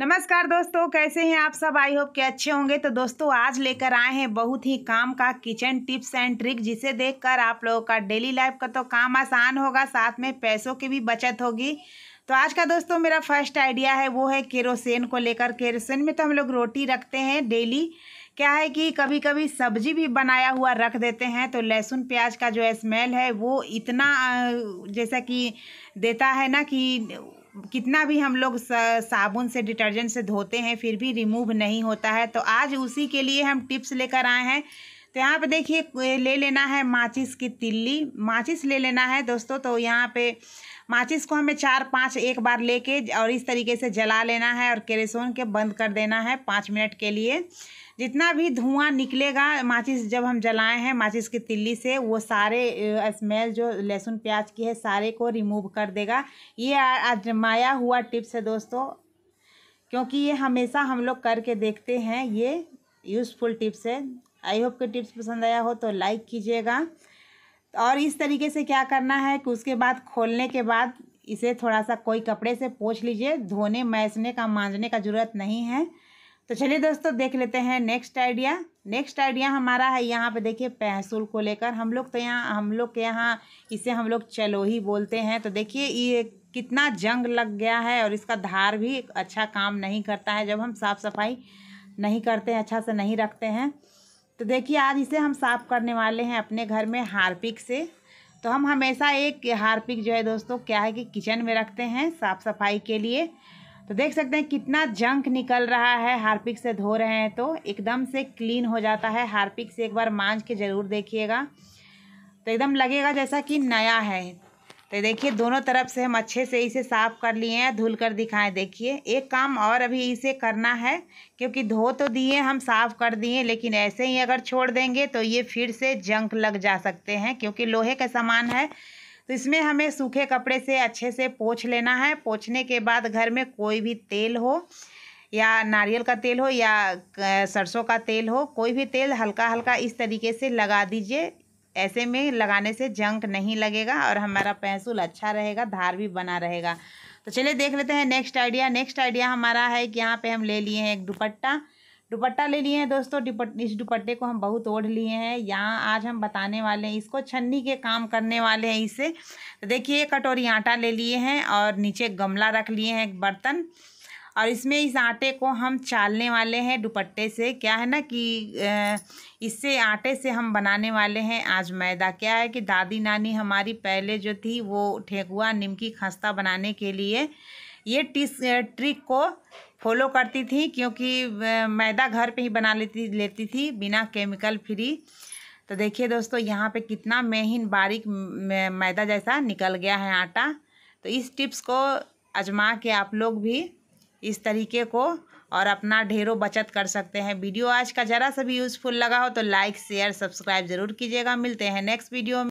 नमस्कार दोस्तों कैसे हैं आप सब आई होप के अच्छे होंगे तो दोस्तों आज लेकर आए हैं बहुत ही काम का किचन टिप्स एंड ट्रिक जिसे देखकर आप लोगों का डेली लाइफ का तो काम आसान होगा साथ में पैसों की भी बचत होगी तो आज का दोस्तों मेरा फर्स्ट आइडिया है वो है केरोसिन को लेकर केरोसिन में तो हम लोग रोटी रखते हैं डेली क्या है कि कभी कभी सब्जी भी बनाया हुआ रख देते हैं तो लहसुन प्याज का जो स्मेल है वो इतना जैसा कि देता है ना कि कितना भी हम लोग साबुन से डिटर्जेंट से धोते हैं फिर भी रिमूव नहीं होता है तो आज उसी के लिए हम टिप्स लेकर आए हैं तो यहाँ पे देखिए ले लेना है माचिस की तिल्ली माचिस ले लेना है दोस्तों तो यहाँ पे माचिस को हमें चार पाँच एक बार लेके और इस तरीके से जला लेना है और केरेसोन के बंद कर देना है पाँच मिनट के लिए जितना भी धुआं निकलेगा माचिस जब हम जलाए हैं माचिस की तिल्ली से वो सारे स्मेल जो लहसुन प्याज की है सारे को रिमूव कर देगा ये आजमाया हुआ टिप्स है दोस्तों क्योंकि ये हमेशा हम लोग करके देखते हैं ये यूज़फुल टिप्स है आई होप के टिप्स पसंद आया हो तो लाइक कीजिएगा और इस तरीके से क्या करना है कि उसके बाद खोलने के बाद इसे थोड़ा सा कोई कपड़े से पोछ लीजिए धोने मैसने का मांजने का ज़रूरत नहीं है तो चलिए दोस्तों देख लेते हैं नेक्स्ट आइडिया नेक्स्ट आइडिया हमारा है यहाँ पे देखिए पैसूल को लेकर हम लोग तो यहाँ हम लोग के यहाँ इसे हम लोग चलोही बोलते हैं तो देखिए ये कितना जंग लग गया है और इसका धार भी अच्छा काम नहीं करता है जब हम साफ़ सफाई नहीं करते हैं अच्छा से नहीं रखते हैं तो देखिए आज इसे हम साफ़ करने वाले हैं अपने घर में हारपिक से तो हम हमेशा एक हारपिक जो है दोस्तों क्या है कि किचन में रखते हैं साफ़ सफाई के लिए तो देख सकते हैं कितना जंक निकल रहा है हारपिक से धो रहे हैं तो एकदम से क्लीन हो जाता है हारपिक से एक बार मांझ के ज़रूर देखिएगा तो एकदम लगेगा जैसा कि नया है तो देखिए दोनों तरफ से हम अच्छे से इसे साफ़ कर लिए हैं धुल कर दिखाएं देखिए एक काम और अभी इसे करना है क्योंकि धो तो दिए हम साफ़ कर दिए लेकिन ऐसे ही अगर छोड़ देंगे तो ये फिर से जंक लग जा सकते हैं क्योंकि लोहे का सामान है तो इसमें हमें सूखे कपड़े से अच्छे से पोछ लेना है पोछने के बाद घर में कोई भी तेल हो या नारियल का तेल हो या सरसों का तेल हो कोई भी तेल हल्का हल्का इस तरीके से लगा दीजिए ऐसे में लगाने से जंक नहीं लगेगा और हमारा पेंसिल अच्छा रहेगा धार भी बना रहेगा तो चलिए देख लेते हैं नेक्स्ट आइडिया नेक्स्ट आइडिया हमारा है कि यहाँ पे हम ले लिए हैं एक दुपट्टा दुपट्टा ले लिए हैं दोस्तों इस दुपट्टे को हम बहुत ओढ़ लिए हैं यहाँ आज हम बताने वाले हैं इसको छन्नी के काम करने वाले हैं इससे तो देखिए कटोरी आटा ले लिए हैं और नीचे गमला रख लिए हैं एक बर्तन और इसमें इस आटे को हम चालने वाले हैं दुपट्टे से क्या है ना कि इससे आटे से हम बनाने वाले हैं आज मैदा क्या है कि दादी नानी हमारी पहले जो थी वो ठेकुआ निमकी खस्ता बनाने के लिए ये टिस ट्रिक को फॉलो करती थी क्योंकि मैदा घर पे ही बना लेती लेती थी बिना केमिकल फ्री तो देखिए दोस्तों यहाँ पे कितना महीन बारीक मैदा जैसा निकल गया है आटा तो इस टिप्स को आजमा के आप लोग भी इस तरीके को और अपना ढेरों बचत कर सकते हैं वीडियो आज का ज़रा सा भी यूज़फुल लगा हो तो लाइक शेयर सब्सक्राइब ज़रूर कीजिएगा मिलते हैं नेक्स्ट वीडियो में